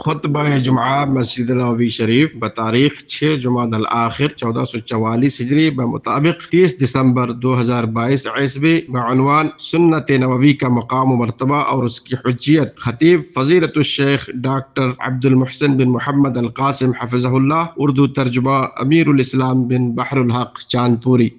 खुतब जुमा मस्जिद नबी शरीफ बतारीख छः जुमा आखिर चौदह सौ चवालीस हिजरी मुताबिक तीस दिसंबर दो हज़ार बाईस ईस्वी बनवान सुन्नत नबी का मकाम मरतबा और उसकी हजियत खतीब फजीरत Sheikh doctor Abdulmohsin bin Muhammad Al Qasim हफजल्ला उर्दू तर्जुमा अमीर इस्लाम बिन बहरुल हक चांदपुरी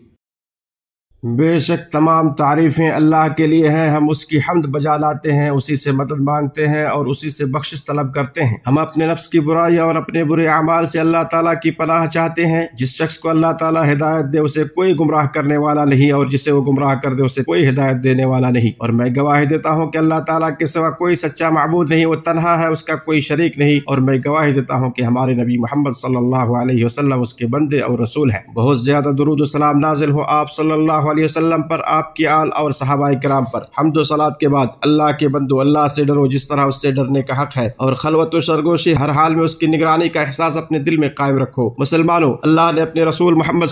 बेशक तमाम तारीफ़ें अल्लाह के लिए हैं हम उसकी हमद बजा लाते हैं उसी से मदद मांगते हैं और उसी से बख्शिश तलब करते हैं हम अपने नफ्स की बुराई और अपने बुरे अमाल से अल्लाह ताला की पनाह चाहते हैं जिस शख्स को अल्लाह ताला हिदायत दे उसे कोई गुमराह करने वाला नहीं और जिसे वो गुमराह कर दे उसे कोई हिदायत देने वाला नहीं और मैं गवाही देता हूँ कि अल्लाह तला के सिवा कोई सच्चा महबूद नहीं वो तनहा है उसका कोई शरीक नहीं और मैं गवाही देता हूँ कि हमारे नबी मोहम्मद सल्ला वसलम उसके बंदे और रसूल है बहुत ज़्यादा दरुद नाजिल हो आप सल्ला वसल्लम पर आपकी आल और सहाबा कराम पर दो सलाद के बाद अल्लाह के बंदो अल्लाह से डरो जिस तरह उससे डरने का हक है और खलवत सरगोशी हर हाल में उसकी निगरानी का एहसास अपने दिल में कायम रखो मुसलमानों अल्लाह ने अपने रसूल मोहम्मद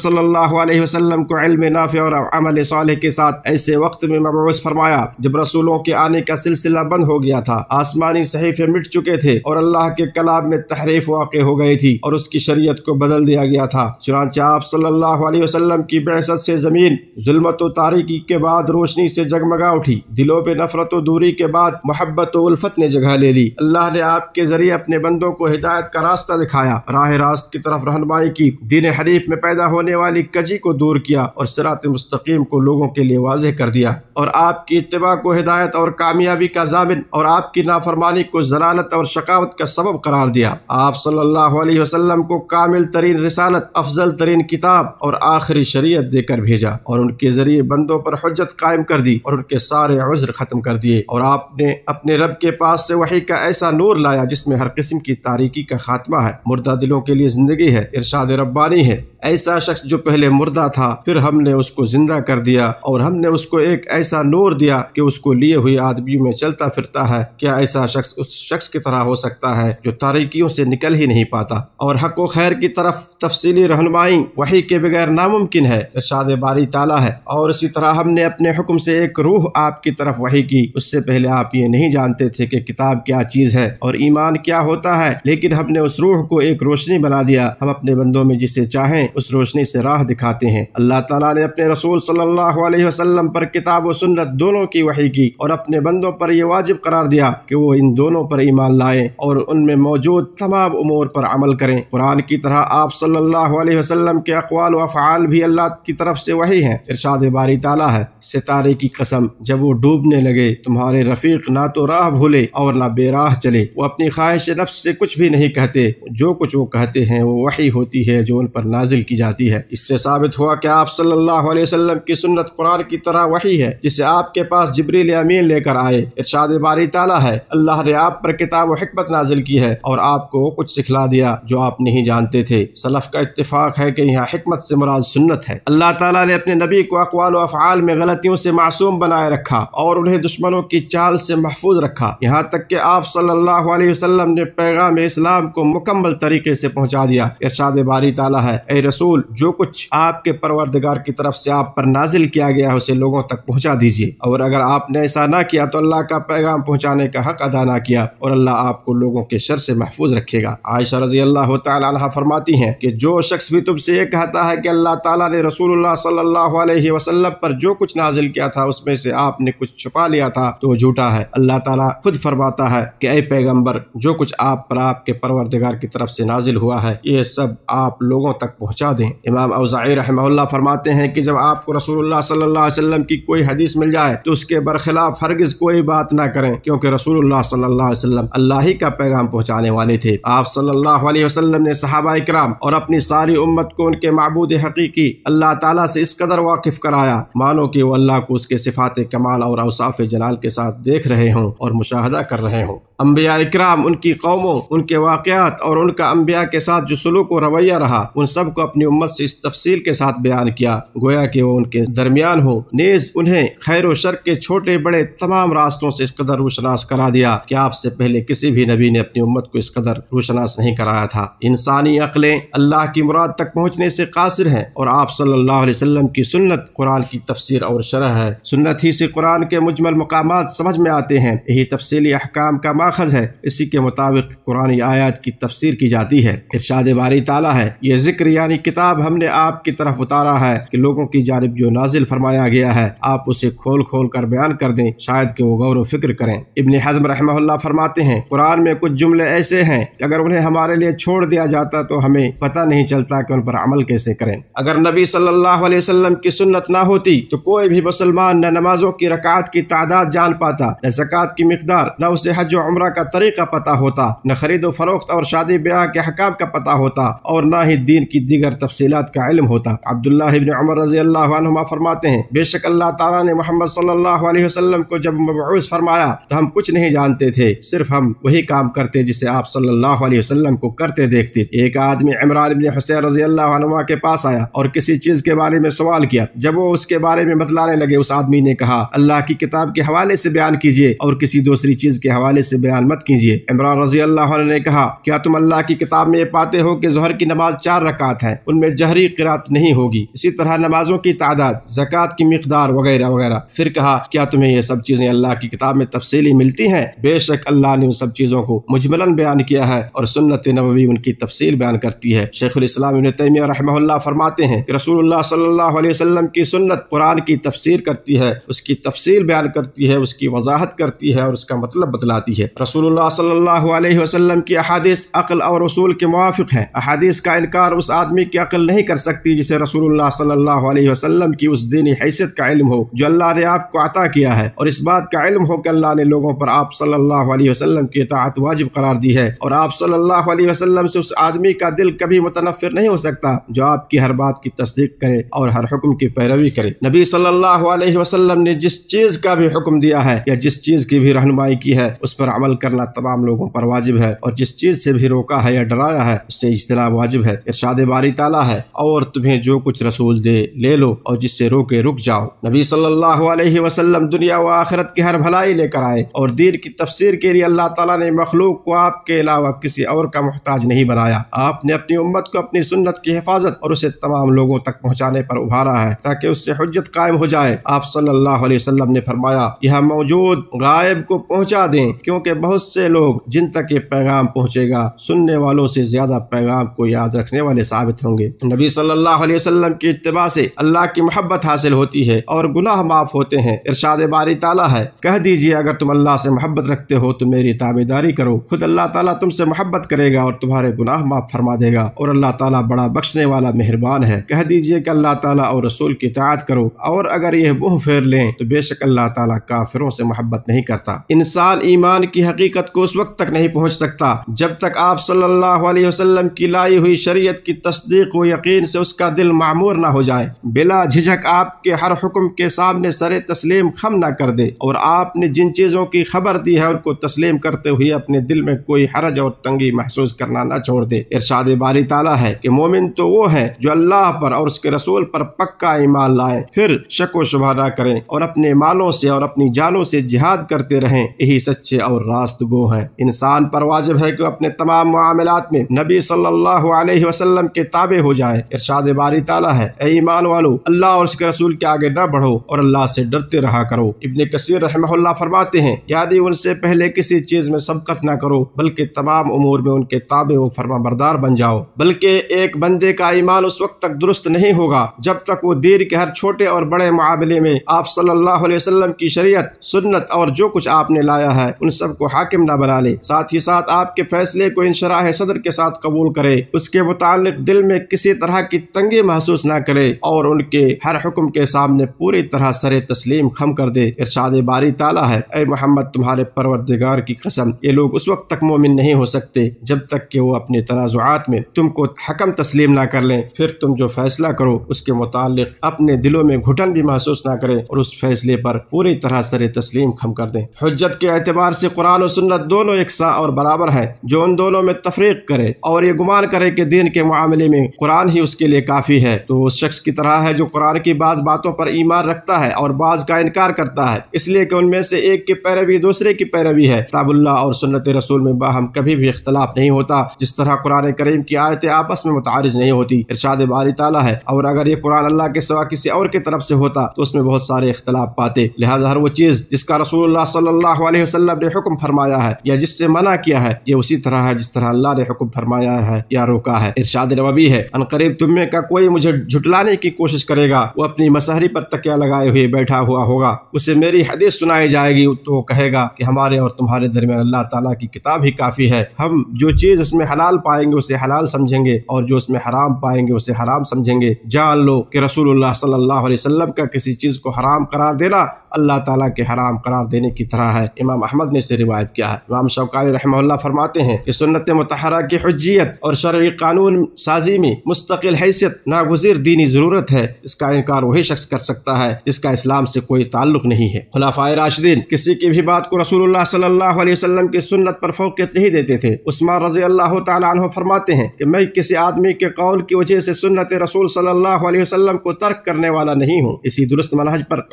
सल्लाम को इल्म नाफे और अमल साल के साथ ऐसे वक्त में मबूस फरमाया जब रसूलों के आने का सिलसिला बंद हो गया था आसमानी सहीफे मिट चुके थे और अल्लाह के कलाब में तहरीफ वाक़ हो गई थी और उसकी शरीय को बदल दिया गया था चुनाच आप सल्लाह की बहसत से जमीन जुलमत तारीकी के बाद रोशनी से जगमगा उठी दिलों पे नफरत दूरी के बाद मोहब्बत उल्फत ने जगह ले ली अल्लाह ने आपके जरिए अपने बंदों को हिदायत का रास्ता दिखाया राह रास्त की तरफ रहनमाई की दिन हरीफ में पैदा होने वाली कजी को दूर किया और सिरात मुस्तकीम को लोगों के लिए वाजह कर दिया और आपकी इतबा को हिदायत और कामयाबी का जामिन और आपकी नाफरमानी को जलालत और शकावत का सबब करार दिया आप सल्लल्लाहु अलैहि वसल्लम को कामिल तरीन रिसालत अफजल तरीन किताब और आखिरी शरीयत देकर भेजा और उनके जरिए बंदों पर हजत कायम कर दी और उनके सारे उज्र खत्म कर दिए और आपने अपने रब के पास से वही का ऐसा नूर लाया जिसमें हर किस्म की तारीखी का खात्मा है मुर्दा दिलों के लिए जिंदगी है इरशाद रब्बानी है ऐसा शख्स जो पहले मुर्दा था फिर हमने उसको जिंदा कर दिया और हमने उसको एक ऐसा नूर दिया कि उसको लिए हुए आदमी में चलता फिरता है क्या ऐसा शख्स उस शख्स की तरह हो सकता है जो तारीखियों से निकल ही नहीं पाता और हक व खैर की तरफ तफसीली रहनुमाई वही के बगैर नामुमकिन है इर्शाद बारी ताला है और इसी तरह हमने अपने हुक्म से एक रूह आपकी तरफ वही की उससे पहले आप ये नहीं जानते थे कि किताब क्या चीज़ है और ईमान क्या होता है लेकिन हमने उस रूह को एक रोशनी बना दिया हम अपने बंदों में जिसे चाहें उस रोशनी से राह दिखाते हैं अल्लाह तला ने अपने रसूल सल्लल्लाहु अलैहि वसल्लम पर किताब व सुन्नत दोनों की वही की और अपने बंदों पर यह वाजिब करार दिया कि वो इन दोनों पर ईमान लाएं और उनमें मौजूद तमाम उमूर पर अमल करें कुरान की तरह आप सल्लल्लाहु अलैहि वसल्लम के अकवाल व अफ़ाल भी अल्लाह की तरफ से वही हैं इरशाद बारी ताला है सितारे की कसम जब वो डूबने लगे तुम्हारे रफीक ना तो राह भूले और ना बेराह चले वो अपनी ख्वाहिश नफ्स से कुछ भी नहीं कहते जो कुछ वो कहते हैं वो वही होती है जो उन पर नाजिल की जाती है इससे साबित हुआ कि आप सल्लल्लाहु अलैहि वसल्लम की सुन्नत कुरान की तरह वही है जिसे आपके पास जबरील अमीन लेकर आए इरशाद बारी ताला है अल्लाह ने आप पर किताब हमत नाजिल की है और आपको कुछ सिखला दिया जो आप नहीं जानते थे सलफ का इतफाक है कि यहाँ हमत से मुराद सुन्नत है अल्लाह ताला ने अपने नबी को अकवाल अफ़ाल में गलतियों से मासूम बनाए रखा और उन्हें दुश्मनों की चाल से महफूज रखा यहाँ तक के आप सल्लल्लाहु अलैहि वसल्लम ने पैगाम इस्लाम को मुकम्मल तरीके से पहुँचा दिया इरशाद बारी ताला है ए रसूल जो कुछ आपके परवरदगार की तरफ से आप पर नाजिल किया गया उसे लोगों तक पहुँचा दीजिए और अगर आपने ऐसा ना किया तो अल्लाह का पैगाम पहुँचाने का हक अदा ना किया और अल्लाह आपको लोगों के शर से महफूज रखेगा आयशा रजी अल्लाह तला फरमाती हैं कि जो शख्स भी तुमसे ये कहता है की अल्लाह ताला ने रसूलुल्लाह सल्लल्लाहु अलैहि वसल्लम पर जो कुछ नाजिल किया था उसमें से आपने कुछ छुपा लिया था तो वो झूठा है अल्लाह ताला खुद फरमाता है कि अय पैगंबर जो कुछ आप पर आपके परवरदिगार की तरफ से नाजिल हुआ है ये सब आप लोगों तक पहुँचा दें इमाम अवजाई रहमल्ला फरमाते हैं कि जब आपको रसूलुल्लाह सल्लल्लाहु अलैहि वसल्लम की कोई हदीस मिल जाए तो उसके बरखिलाफ हरगिज कोई बात ना करें क्योंकि रसूलुल्लाह सल्लल्लाहु अलैहि वसल्लम अल्लाह ही का पैगाम पहुँचाने वाले थे आप सल्लल्लाहु अलैहि वसल्लम ने सहाबा इकराम और अपनी सारी उम्मत को उनके मबूद हकीकी अल्लाह ताला से इस कदर वाक़ वाकिफ कराया मानो कि वो अल्लाह को उसके सिफात कमाल और अवसाफ जलाल के साथ देख रहे हों और मुशाहदा कर रहे हों अम्बिया इक्राम उनकी कौमों उनके वाकयात और उनका अम्बिया के साथ जो सलूक व रवैया रहा उन सब को अपनी उम्मत से इस तफसील के साथ बयान किया गोया कि वो उनके दरमियान हो नेज उन्हें खैर व शर के छोटे बड़े तमाम रास्तों से इस कदर रोशनास करा दिया कि आपसे पहले किसी भी नबी ने अपनी उम्मत को इस कदर रोशनास नहीं कराया था इंसानी अकलें अल्लाह की मुराद तक पहुँचने से कासिर हैं और आप सल्लल्लाहु अलैहि वसल्लम की सुन्नत कुरान की तफसीर और शरह है सुन्नत ही से कुरान के मुजमल मकाम समझ में आते हैं यही तफसीली अहकाम का माखज़ है इसी के मुताबिक कुरानी आयत की तफसीर की जाती है इरशाद बारी ताला है ये जिक्र यानी किताब हमने आपकी तरफ उतारा है कि लोगों की जानब जो नाजिल फरमाया गया है आप उसे खोल खोल कर बयान कर दें शायद के वो गौर फिक्र करें इबन हजम रहमल्ला फरमाते हैं कुरान में कुछ जुमले ऐसे हैं कि अगर उन्हें हमारे लिए छोड़ दिया जाता तो हमें पता नहीं चलता कि उन पर अमल कैसे करें अगर नबी सल्लल्लाहु अलैहि वसल्लम की सुन्नत ना होती तो कोई भी मुसलमान न नमाजों की रकात की तादाद जान पाता न जक़ात की मकदार न उसे हज उम्र उमरा का तरीका पता होता न खरीदो फरोख्त और शादी ब्याह के हकाम का पता होता और न ही दीन की दीगर तफसीत का इलम होता अब्दुल्ला उमर रजी अल्लाह फरमाते हैं बेशक अल्लाह ताला ने मोहम्मद सल्लल्लाहु अलैहि वसल्लम को जब मबूस फरमाया तो हम कुछ नहीं जानते थे सिर्फ हम वही काम करते जिसे आप सल्लल्लाहु अलैहि वसल्लम को करते देखते एक आदमी इमरान इब्न हुसैन रजी अल्लाह के पास आया और किसी चीज़ के बारे में सवाल किया जब वो उसके बारे में बतलाने लगे उस आदमी ने कहा अल्लाह की किताब के हवाले से बयान कीजिए और किसी दूसरी चीज़ के हवाले से बयान मत कीजिए इमरान रजी अल्लाह ने कहा क्या तुम अल्लाह की किताब में ये पाते हो कि जहर की नमाज चार रकात है उनमें जहरी किरात नहीं होगी इसी तरह नमाजों की तादाद जक़ात की मकदार वगैरह वगैरह फिर कहा क्या तुम्हें ये सब चीज़ें अल्लाह की किताब में तफसीली मिलती है बेशक अल्लाह ने उन सब चीज़ों को मुजमलन बयान किया है और सुन्नत नबी उनकी तफसील बयान करती है शेख इबन तैमिया रहमल्ला फरमाते हैं रसूल सल्लल्लाहु अलैहि वसल्लम की सुन्नत कुरान की तफसीर करती है उसकी तफसील बयान करती है उसकी वजाहत करती है और उसका मतलब बतलाती है रसूलुल्लाह सल्लल्लाहु की अहादीस अक़ल और रसूल के मुआफ़ हैं अहादीस का इनकार उस आदमी की अक़ल नहीं कर सकती जिसे रसूलुल्लाह सल्लल्लाहु अलैहि की उस दीनी हैसियत का इल्म हो जो अल्लाह ने आपको अता किया है और इस बात का इल्म हो कि अल्लाह ने लोगों पर आप सल्लल्लाहु अलैहि की इतात वाजिब करार दी है और आप सल्ला वसलम से उस आदमी का दिल कभी मुतनफर नहीं हो सकता जो आपकी हर बात की तस्दीक करे और हर हुक्म की पैरवी करे नबी सल्लल्लाहु अलैहि ने जिस चीज़ का भी हुक्म दिया है या जिस चीज़ की भी रहनमाई की है उस पर अमल करना तमाम लोगों पर वाजिब है और जिस चीज से भी रोका है या डराया है उससे इजतनाब वाजिब है इरशाद बारी ताला है और तुम्हें जो कुछ रसूल दे ले लो और जिससे रोके रुक जाओ नबी सल्लल्लाहु अलैहि वसल्लम दुनिया व आखिरत की हर भलाई लेकर आए और दीन की तफसीर के लिए अल्लाह ताला ने मखलूक को आपके अलावा किसी और का मोहताज नहीं बनाया आपने अपनी उम्मत को अपनी सुन्नत की हिफाजत और उसे तमाम लोगों तक पहुँचाने पर उभारा है ताकि उससे हजत कायम हो जाए आप सल्लल्लाहु अलैहि वसल्लम ने फरमाया यह मौजूद गायब को पहुँचा दें क्योंकि के बहुत से लोग जिन तक ये पैगाम पहुँचेगा सुनने वालों से ज्यादा पैगाम को याद रखने वाले साबित होंगे नबी सल्लल्लाहु अलैहि वसल्लम की इतबा से अल्लाह की मोहब्बत हासिल होती है और गुनाह माफ होते हैं इरशाद बारी ताला है कह दीजिए अगर तुम अल्लाह से मोहब्बत रखते हो तो मेरी ताबेदारी करो खुद अल्लाह ताला तुमसे मोहब्बत करेगा और तुम्हारे गुनाह माफ फरमा देगा और अल्लाह ताला बड़ा बख्शने वाला मेहरबान है कह दीजिए कि अल्लाह ताला और रसूल की इतात करो और अगर यह मुंह फेर लें तो बेशक अल्लाह ताला काफिरों से मोहब्बत नहीं करता इंसान ईमान की की हकीकत को उस वक्त तक नहीं पहुँच सकता जब तक आप सल्लल्लाहु अलैहि वसल्लम की लाई हुई शरीयत की तस्दीक व यकीन से उसका दिल मामूर ना हो जाए बिला झिझक आपके हर हुक्म के सामने सर तस्लीम खम ना कर दे और आपने जिन चीज़ों की खबर दी है उनको तस्लीम करते हुए अपने दिल में कोई हरज और तंगी महसूस करना ना छोड़ दे इरशाद बारी ताला है कि मोमिन तो वो है जो अल्लाह पर और उसके रसूल पर पक्का ईमान लाए फिर शको शुभा ना करें और अपने मालों से और अपनी जानों से जिहाद करते रहें यही सच्चे और रास्त गो हैं इंसान पर वाजिब है कि अपने तमाम मामला में नबी सल्लल्लाहु अलैहि वसल्लम के ताबे हो जाए इरशाद बारी ताला है ऐ ईमान वालो अल्लाह और उसके रसूल के आगे न बढ़ो और अल्लाह से डरते रहा करो इबन कसीर रहमहुल्लाह फरमाते हैं यानी उनसे पहले किसी चीज में सबकत न करो बल्कि तमाम उमूर में उनके ताबे व फर्मा बरदार बन जाओ बल्कि एक बंदे का ईमान उस वक्त तक दुरुस्त नहीं होगा जब तक वो दीर के हर छोटे और बड़े मामले में आप सल्लल्लाहु अलैहि वसल्लम की शरीयत सुन्नत और जो कुछ आपने लाया है उन सब को हाकिम न बना ले साथ ही साथ आपके फैसले को शराह सदर के साथ कबूल करे उसके मुतालिक दिल में किसी तरह की तंगी महसूस न करे और उनके हर हुक्म के सामने पूरी तरह सर तस्लीम खम कर दे इर्शाद बारी ताला है अरे मोहम्मद तुम्हारे परवरदिगार की कसम ये लोग उस वक्त तक मोमिन नहीं हो सकते जब तक के वो अपने तनाजुआत में तुमको हकम तस्लीम ना कर ले फिर तुम जो फैसला करो उसके मुतालिक अपने दिलों में घुटन भी महसूस न करे और उस फैसले पर पूरी तरह सर तस्लीम खम कर दे हजत के एतबार से कुरान कुरान और सुन्नत दोनों एक सा और बराबर है जो उन दोनों में तफरीक करे और ये गुमान करे कि दीन के मामले में कुरान ही उसके लिए काफ़ी है तो उस शख्स की तरह है जो कुरान की बाज बातों पर ईमान रखता है और बाज का इनकार करता है इसलिए कि उनमें से एक की पैरवी दूसरे की पैरवी है ताबुल्ला और सुन्नत रसूल में बाहम कभी भी इख्तलाफ नहीं होता जिस तरह कुरान करीम की आयत आपस में मुतारज नहीं होती इरशाद बारी ताला है और अगर ये कुरान अल्लाह के सिवा किसी और की तरफ से होता तो उसमें बहुत सारे इख्तलाफ पाते लिहाजा हर वो चीज़ जिसका रसूल सल्ला वसलम ने हुक्म फरमाया है या जिससे मना किया है ये उसी तरह है जिस तरह अल्लाह ने हुक्म फरमाया है या रोका है इरशाद रवबी है अन करीब तुम्हें का कोई मुझे झुटलाने की कोशिश करेगा वो अपनी मसहरी पर तकिया लगाए हुए बैठा हुआ होगा उसे मेरी हदीस सुनाई जाएगी तो कहेगा की हमारे और तुम्हारे दरमियान अल्लाह तला की किताब ही काफ़ी है हम जो चीज़ इसमें हलाल पाएंगे उसे हलाल समझेंगे और जो इसमें हराम पाएंगे उसे हराम समझेंगे जान लो कि रसूलुल्लाह सल्लल्लाहु अलैहि वसल्लम का किसी चीज़ को हराम करार देना अल्लाह ताला के हराम करार देने की तरह है इमाम अहमद ने इसे रिवायत किया है इमाम शौकानी रहमल्ला फरमाते हैं कि सुन्नत मतहरा की हजियत और शर्य कानून साजी में मुस्तकिल हैसियत नागुजीर दीनी ज़रूरत है इसका इनकार वही शख्स कर सकता है जिसका इस्लाम से कोई ताल्लुक नहीं है खुलाफा राशिदीन किसी की भी बात को रसूलुल्लाह सल्लल्लाहु अलैहि वसल्लम की सुन्नत पर फोकियत नहीं देते थे उस्मान रजी अल्लाह तह फरमाते हैं कि मैं किसी आदमी के कौल की वजह से सुन्नत रसूल सल्लल्लाहु अलैहि वसल्लम को तर्क करने वाला नहीं हूँ इसी दुरुस्त मनहज पर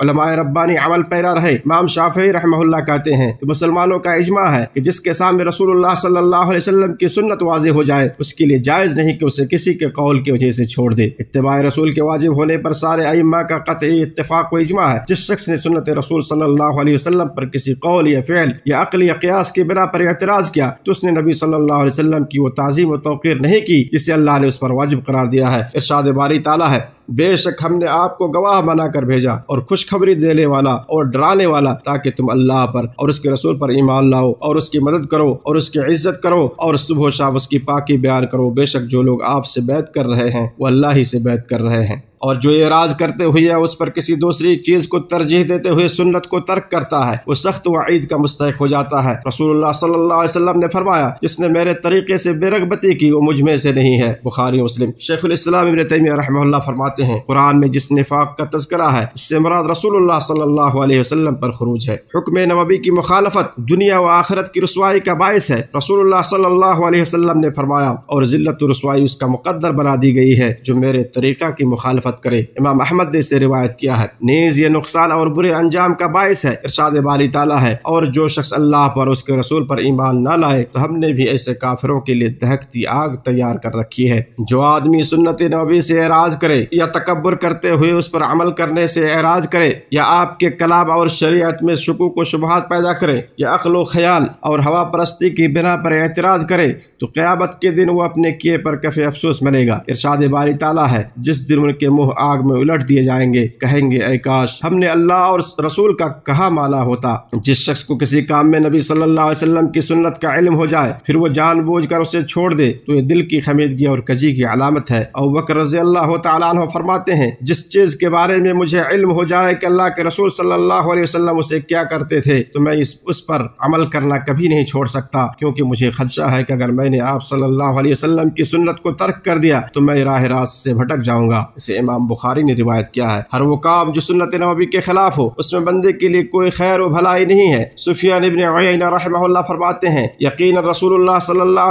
रब्बानी अमल पैरा रहे इमाम शाफी रहमल्ला कहते हैं कि मुसलमानों मुसलमानों का इजमा है कि जिसके सामने रसूलुल्लाह सल्लल्लाहु अलैहि वसल्लम की सुन्नत वाजे हो जाए उसके लिए जायज़ नहीं कि उसे किसी के कौल की वजह से छोड़ दे इतबा रसूल के वाजिब होने पर सारे अयमा का कत इतफाक व इजमा है जिस शख्स ने सुनत रसूल सल्लल्लाहु अलैहि पर किसी कौल या फ़ैल या अकल या क्यास के बिना पर एतराज़ किया तो उसने नबी सल्लल्लाहु अलैहि की वो तज़ीम व तोक़ीर नहीं की जिसे अल्लाह ने उस पर वाजिब करार दिया है इर्शाद बारी ताला है बेशक हमने आपको गवाह बनाकर भेजा और खुशखबरी देने वाला और डराने वाला ताकि तुम अल्लाह पर और उसके रसूल पर ईमान लाओ और उसकी मदद करो और उसकी इज्जत करो और सुबह शाम उसकी पाकि बयान करो बेशक जो लोग आपसे बैत कर रहे हैं वो अल्लाह ही से बैत कर रहे हैं और जो ये राज करते हुए या उस पर किसी दूसरी चीज को तरजीह देते हुए सुन्नत को तर्क करता है वो सख्त वईद का मुस्तक हो जाता है रसूलुल्लाह सल्लल्लाहु अलैहि वसल्लम ने फरमाया जिसने मेरे तरीके से बेरगबती की वो मुझमें से नहीं है बुखारी मुस्लिम शेख इबन तैमिया फरमाते हैं कुरान में जिस निफाक का तस्करा है उससे मराद रसूल सल्लाम पर खरूज है हुक्म नबी की मुखालफत दुनिया व आखरत की रसवाई का बायस है रसूल सल्लाम ने फरमाया और जिल्लत रसवाई उसका मुकदर बना दी गई है जो मेरे तरीका की मुखालफत मुखालफत करे इमाम अहमद ने इसे रिवायत किया है नीज ये नुकसान और बुरे अंजाम का बायस है इरशाद बारी ताला है और जो शख्स अल्लाह पर उसके रसूल पर ईमान न लाए तो हमने भी ऐसे काफिरों के लिए दहकती आग तैयार कर रखी है जो आदमी सुन्नत नबी से एराज करे या तकबर करते हुए उस पर अमल करने से एराज करे या आपके कलाम और शरीयत में शकूक को शुबहत पैदा करे या अखलो ख्याल और हवा परस्ती की बिना पर एतराज करे तो क़्यामत के दिन वो अपने किए पर कफे अफसोस मरेगा इरशाद बारी ताला है जिस दिन उनके मुंह आग में उलट दिए जाएंगे कहेंगे ऐ काश हमने अल्लाह और रसूल का कहा माना होता जिस शख्स को किसी काम में नबी सल्लल्लाहु अलैहि वसल्लम की सुन्नत का इल्म हो जाए फिर वो जानबूझकर उसे छोड़ दे तो ये दिल की खमीदगी और कजी की अलामत है और वक्र रजी अल्लाह तु फरमाते हैं जिस चीज़ के बारे में मुझे इल्म हो जाए कि अल्लाह के रसूल सल्लल्लाहु अलैहि वसल्लम उसे क्या करते थे तो मैं इस उस पर अमल करना कभी नहीं छोड़ सकता क्योंकि मुझे खदशा है कि अगर मैंने आप सल्लल्लाहु अलैहि वसल्लम की सुन्नत को तर्क कर दिया तो मैं राह रास्त से भटक जाऊंगा इसे इमाम बुखारी ने रिवायत किया है हर वो काम जो सुन्नत नबी के खिलाफ हो उसमें बंदे के लिए कोई खैर व भलाई नहीं है सुफियान इबन फरमाते हैं यकीन रसूल सल्ला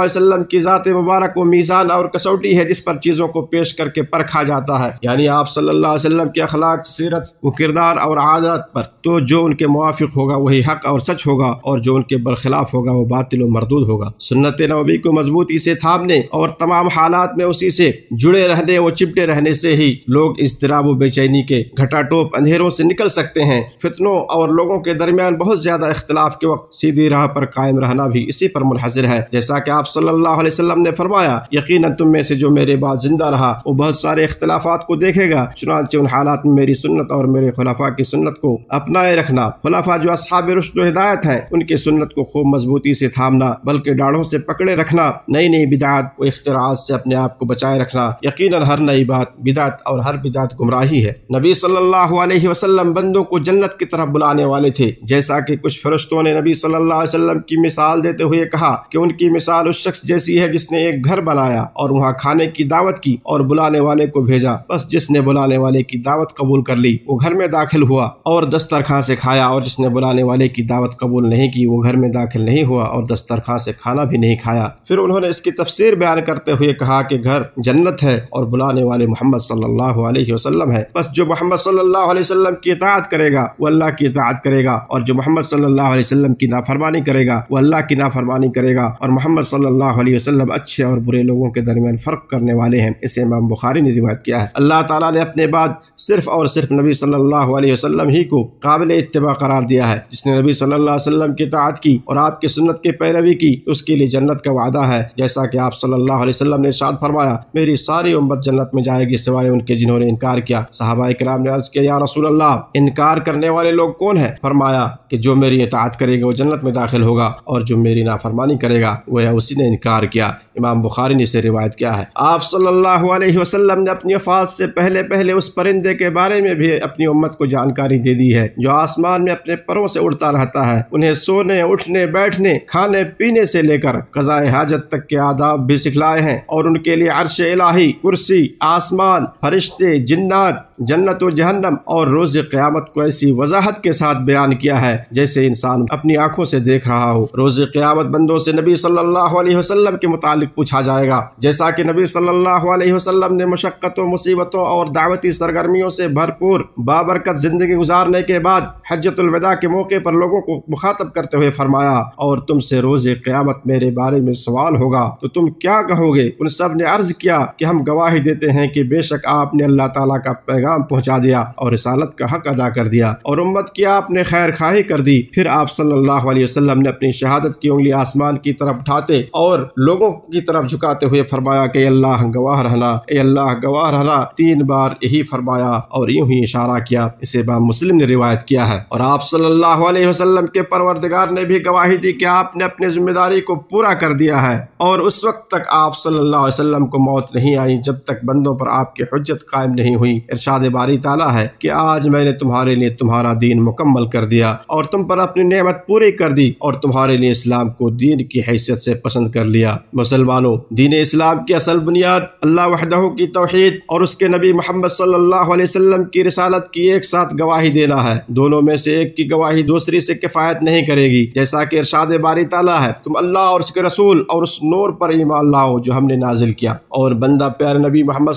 की ज़ात मुबारक वो मीज़ान और कसौटी है जिस पर चीज़ों को पेश करके परखा जाता है यानी आप सल्ला के अखलाक सीरत व किरदार और आदत पर तो जो उनके मुआफ़ होगा वही हक और सच होगा और जो उनके बरखिलाफ होगा वो बातिल मरदूद होगा सुन्नत नबी को मजबूती से थामने और तमाम हालात में उसी से जुड़े रहने व चिपटे रहने से ही लोग इस तराब बेचैनी के घटाटोप अंधेरों से निकल सकते हैं फितनों और लोगों के दरमियान बहुत ज्यादा इख्तलाफ के वक्त सीधी राह पर कायम रहना भी इसी पर मुनहसर है जैसा की आप सल्लल्लाहु अलैहि वसल्लम ने फरमाया यकीन तुम में से जो मेरे बाद जिंदा रहा वो बहुत सारे इख्तलाफात को देखेगा चुनाचे उन हालात में मेरी सुन्नत और मेरे खुलाफा की सुन्नत को अपनाए रखना खुलाफा जो असहाब रुश्द हिदायत है उनकी सुन्नत को खूब मजबूती से थामना बल्कि डाढ़ों से पकड़े रखना नई नई बिदात व इख्तराज से अपने आप को बचाए रखना यकीन हर नई बात बिदात और और हर बिदात गुमराही है नबी सल्लल्लाहु अलैहि वसल्लम बंदों को जन्नत की तरफ बुलाने वाले थे जैसा कि कुछ फरिश्तों ने नबी सल्लल्लाहु अलैहि वसल्लम की मिसाल देते हुए कहा कि उनकी मिसाल उस शख्स जैसी है जिसने एक घर बनाया और वहाँ खाने की दावत की और बुलाने वाले को भेजा बस जिसने बुलाने वाले की दावत कबूल कर ली वो घर में दाखिल हुआ और दस्तरखां से खाया और जिसने बुलाने वाले की दावत कबूल नहीं की वो घर में दाखिल नहीं हुआ और दस्तरखां से खाना भी नहीं खाया फिर उन्होंने इसकी तफसीर बयान करते हुए कहा कि घर जन्नत है और बुलाने वाले मोहम्मद सल्ला वसल्लम है बस जो मोहम्मद सल्लल्लाहु अलैहि वसल्लम की इतात करेगा वो अल्लाह की इतात करेगा और जो मोहम्मद सल्लल्लाहु अलैहि वसल्लम की नाफरमानी करेगा वो अल्लाह की नाफरमानी करेगा और मोहम्मद सल्लल्लाहु अलैहि वसल्लम अच्छे और बुरे लोगों के दरमियान फ़र्क करने वाले हैं इसे इमाम बुखारी ने रिवायत किया है अल्लाह ताला ने अपने बाद सिर्फ और सिर्फ नबी सल्लल्लाहु अलैहि वसल्लम ही को काबिल इतबा करार दिया है जिसने नबी सल्लल्लाहु अलैहि वसल्लम की इतात की और आपकी सुन्नत की पैरवी की उसके लिए जन्नत का वादा है जैसा कि आप सल्लल्लाहु अलैहि वसल्लम ने इरशाद फरमाया मेरी सारी उम्मत जन्नत में जाएगी सिवाय उनके जिन्होंने इनकार किया साहबा कराम ने अर्ज किया या रसूल अल्लाह इनकार करने वाले लोग कौन है फरमाया कि जो मेरी इतात करेगा वो जन्नत में दाखिल होगा और जो मेरी नाफरमानी करेगा वह उसी ने इनकार किया इमाम बुखारी ने इसे रिवायत किया है आप सल्लल्लाहु अलैहि वसल्लम ने अपनी वफात से पहले पहले उस परिंदे के बारे में भी अपनी उम्मत को जानकारी दे दी है जो आसमान में अपने परों से उड़ता रहता है उन्हें सोने उठने बैठने खाने पीने से लेकर कजाए हाजत तक के आदाब भी सिखलाए हैं और उनके लिए अरश इलाही कुर्सी आसमान फरिश्ते फरिश्ते जिन्नात जन्नत और जहन्नम और रोज़ क़्यामत को ऐसी वजाहत के साथ बयान किया है जैसे इंसान अपनी आँखों से देख रहा हो रोज़ क़्यामत बंदों से नबी सल्लल्लाहु अलैहि वसल्लम के मुतालिक पूछा जाएगा जैसा कि नबी सल्लल्लाहु अलैहि वसल्लम ने मशक्क़तों मुसीबतों और दावती सरगर्मियों से भरपूर बाबरकत ज़िंदगी गुजारने के बाद हजतुलविदा के मौके पर लोगों को मुखातब करते हुए फरमाया और तुमसे रोज़ क़्यामत मेरे बारे में सवाल होगा तो तुम क्या कहोगे उन सब ने अर्ज़ किया कि हम गवाही देते हैं कि बेशक आप आपने अल्लाह ताला का पैगाम पहुंचा दिया और रसालत का हक अदा कर दिया और उम्मत की आपने खैर खाही कर दी फिर आप सल्लल्लाहु अलैहि वसल्लम ने अपनी शहादत की उंगली आसमान की तरफ उठाते और लोगों की तरफ झुकाते हुए फरमाया कि अल्लाह गवाह रहना ए अल्लाह गवाह रहना तीन बार यही फरमाया और यूं ही इशारा किया इसे बा मुस्लिम ने रिवायत किया है और आप सल्लल्लाहु अलैहि वसल्लम के परवरदगार ने भी गवाही दी कि आपने अपनी जिम्मेदारी को पूरा कर दिया है और उस वक्त तक आप सल्लल्लाहु अलैहि वसल्लम को मौत नहीं आई जब तक बंदों पर आपके हजत हजत कायम नहीं हुई इरशाद बारी ताला है कि आज मैंने तुम्हारे लिए तुम्हारा दीन मुकम्मल कर दिया और तुम पर अपनी नेमत पूरी कर दी और तुम्हारे लिए इस्लाम को दीन की हैसियत से पसंद कर लिया मुसलमानों दीन इस्लाम की असल बुनियाद अल्लाह वहदह की तोहेद और उसके नबी मोहम्मद सल्लल्लाहु अलैहि वसल्लम की रिसालत की एक साथ गवाही देना है दोनों में से एक की गवाही दूसरी से किफ़ायत नहीं करेगी जैसा की इरशाद बारी ताला है तुम अल्लाह और उसके रसूल और उस नूर पर ईमान लाओ जो हमने नाजिल किया और बंदा प्यार नबी मोहम्मद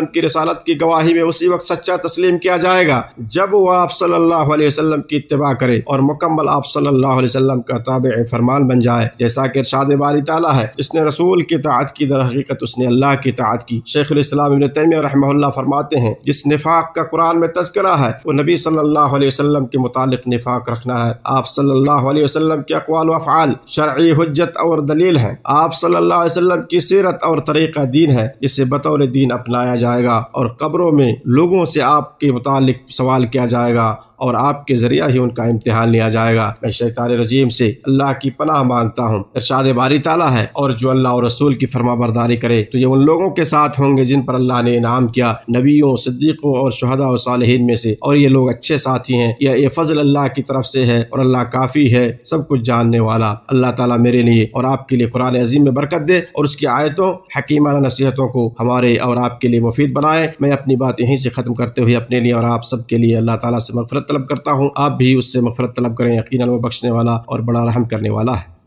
वसल्लम की रसालत की गवाही में उसी वक्त सच्चा तस्लीम किया जाएगा जब वह आप सल्लल्लाहु अलैहि वसल्लम की इतबा करे और मुकम्मल आप सल्लल्लाहु अलैहि वसल्लम का ताब फरमान बन जाए जैसा कि इरशाद बारी ताला है इसने रसूल की तात की दर हकीकत उसने अल्लाह की तात की शेख इस्लाम इबन तैमिया रहमल्ला फरमाते हैं जिस निफाक का कुरान में तस्करा है वो नबी सल्लल्लाहु अलैहि वसल्लम के मुतालिक निफाक रखना है आप सल्लल्लाहु अलैहि वसल्लम के अकवाल वफ़ाल शर्य हजत और दलील है आप सल्लल्लाहु अलैहि वसल्लम की सीरत और तरीका दीन है इसे बतौर दीन अपनाया जाए जाएगा और कब्रों में लोगों से आपके मुतालिक सवाल किया जाएगा और आपके ज़रिया ही उनका इम्तहान लिया जाएगा मैं शैतान रजीम से अल्लाह की पनाह मांगता हूँ इरशाद बारी ताला है और जो अल्लाह और रसूल की फरमा बरदारी करे तो ये उन लोगों के साथ होंगे जिन पर अल्लाह ने इनाम किया नबियों सिद्दीकों और शहदा और में से और ये लोग अच्छे साथी हैं यह ये फजल अल्लाह की तरफ से है और अल्लाह काफ़ी है सब कुछ जानने वाला अल्लाह ताला मेरे लिए और आपके लिए कुरान अजीम में बरकत दे और उसकी आयतों हकीमाना नसीहतों को हमारे और आपके लिए मुफी मुफीद बनाए मैं अपनी बात यहीं से ख़त्म करते हुए अपने लिए और आप सबके लिए अल्लाह ताला से मफफरत तलब करता हूँ आप भी उससे मफफरत तलब करें यकीन वो बख्शने वाला और बड़ा रहम करने वाला है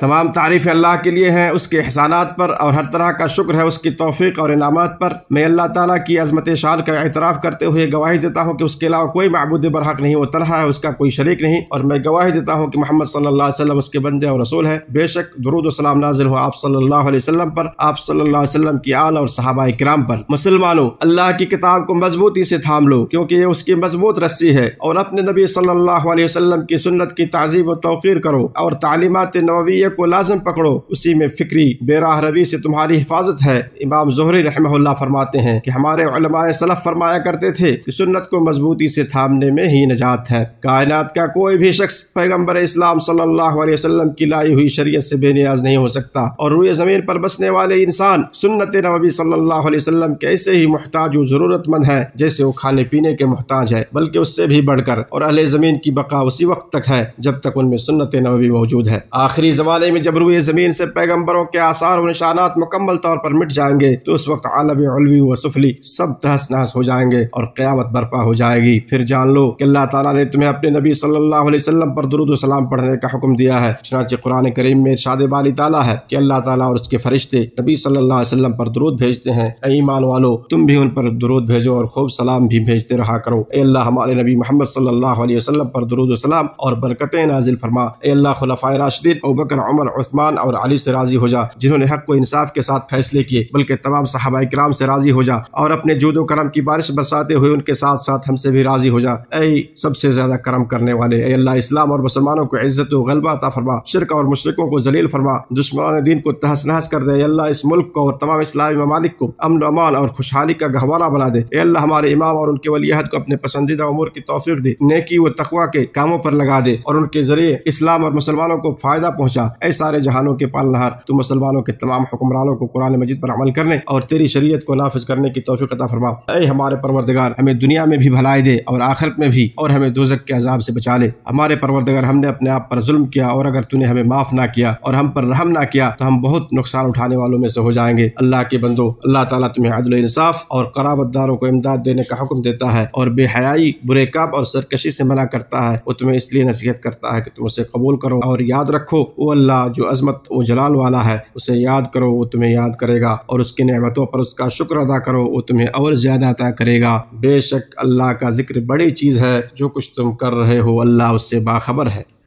तमाम तारीफ़ अल्लाह के लिए हैं उसके एहसानात पर और हर तरह का शुक्र है उसकी तोफ़ी और इनामत पर मैं अल्लाह ताला की अज़मत शान का एतराफ़ करते हुए गवाही देता हूँ कि उसके अलावा कोई मबूद बरहक नहीं उतर रहा है उसका कोई शरीक नहीं और मैं गवाही देता हूँ कि मोहम्मद सल्ला वसम उसके बंदे और रसूल है बेशक दरुद सलाम नाजिल हो आप सल्ला वसम पर आप सल्ला वसम की आल और साहबा कराम पर मुसलमानों अल्लाह की किताब को मजबूती से थाम लो क्योंकि ये उसकी मजबूत रस्सी है और अपने नबी सल्ला वसम की सुन्नत की तहजीब व तोर करो और तालीमत नबी को लाजम पकड़ो उसी में फिक्री बेराह रवि से तुम्हारी हिफाजत है इमाम जहरी रहमल्ला फरमाते हैं कि हमारे सलफ फरमाया करते थे कि सुन्नत को मजबूती से थामने में ही नजात है कायनात का कोई भी शख्स पैगम्बर इस्लाम सल्लाम की लाई हुई शरीय से बेनियाज नहीं हो सकता और रुए ज़मीन पर बसने वाले इंसान सुन्नत नबी सल्लाम के ऐसे ही मोहताज ज़रूरतमंद है जैसे वो खाने पीने के मोहताज है बल्कि उससे भी बढ़कर और अहले ज़मीन की बका उसी वक्त तक है जब तक उनमें सुन्नत नबी मौजूद है आखिरी जमाने ज़माने में जब रूए ज़मीन से पैगम्बरों के आसार और निशानात मुकम्मल तौर पर मिट जाएंगे तो उस वक्त आलमी व सफली सब तहस नहस हो जाएंगे और क़्यामत बर्पा हो जाएगी फिर जान लो कि अल्लाह ताला ने तुम्हें अपने नबी सल्लल्लाहु अलैहि वसल्लम पर दुरुद सलाम पढ़ने का हुक्म दिया है चनाच कुरान करीम में शाद बाली ताला है कि अल्लाह ताला और उसके फरिश्ते नबी सल्लल्लाहु अलैहि वसल्लम पर दुरुद भेजते हैं ईमान वालो तुम भी उन पर दुरुद भेजो और खूब सलाम भी भेजते रहा करो अल्लाह हमारे नबी मोहम्मद सल्लल्लाहु अलैहि वसल्लम पर दुरुद सलाम और बरकतें नाजिल फरमा अल्लाह खुलफा राशिद और बकर उस्मान उमर उस्मान और अली से राजी हो जा जिन्होंने हक को इंसाफ के साथ फैसले किए बल्कि तमाम सहाबा कराम से राजी हो जा और अपने जूदो करम की बारिश बरसाते हुए उनके साथ साथ हमसे भी राजी हो जा ऐ सबसे ज्यादा करम करने वाले अल्लाह इस्लाम और मुसलमानों को इज्जत गलबा फरमा शिरक और मुशरकों को जलील फरमा दुश्मन दीन को तहस नहस कर दे अल्लाह इस मुल्क को और तमाम इस्लामी ममालिक को अमन अमान और खुशहाली का गहवारा बना दे अल्लाह हमारे इमाम और उनके वलियाहत को अपने पसंदीदा उमूर की तोफीक दे नेकी व तकवा के कामों पर लगा दे और उनके जरिए इस्लाम और मुसलमानों को फायदा पहुँचा ऐ सारे जहानों के पालनहार तुम मुसलमानों के तमाम हुक्मरानों को कुरान मजिद पर अमल करने और तेरी शरीयत को नाफिज करने की तोफ़ी अदा फरमा ऐ हमारे परवरदगार हमें दुनिया में भी भलाई दे और आखिरत में भी और हमें दोजक के अजाब से बचा ले हमारे परवरदगार हमने अपने आप पर जुल्म किया और अगर तूने हमें माफ़ ना किया और हम पर रहम ना किया तो हम बहुत नुकसान उठाने वालों में से हो जाएंगे अल्लाह के बंदो अल्लाह ताला तुम्हें अदल इंसाफ और कराबतदारों को इमदाद देने का हुक्म देता है और बेहयाई बुरे काम और सरकशी से मना करता है वो तुम्हें इसलिए नसीहत करता है कि तुम उसे कबूल करो और याद रखो वो अल्लाह जो अजमत व जलाल वाला है उसे याद करो वो तुम्हें याद करेगा और उसकी नमतों पर उसका शुक्र अदा करो वो तुम्हें और ज़्यादा अदा करेगा बेशक अल्लाह का जिक्र बड़ी चीज़ है जो कुछ तुम कर रहे हो अल्लाह उससे बाखबर है